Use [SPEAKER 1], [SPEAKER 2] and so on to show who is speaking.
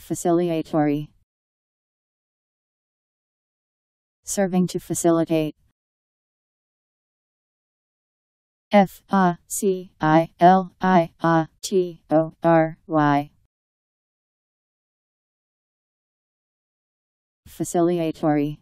[SPEAKER 1] Facilitatory Serving to facilitate F A C I L I A T O R Y Facilitatory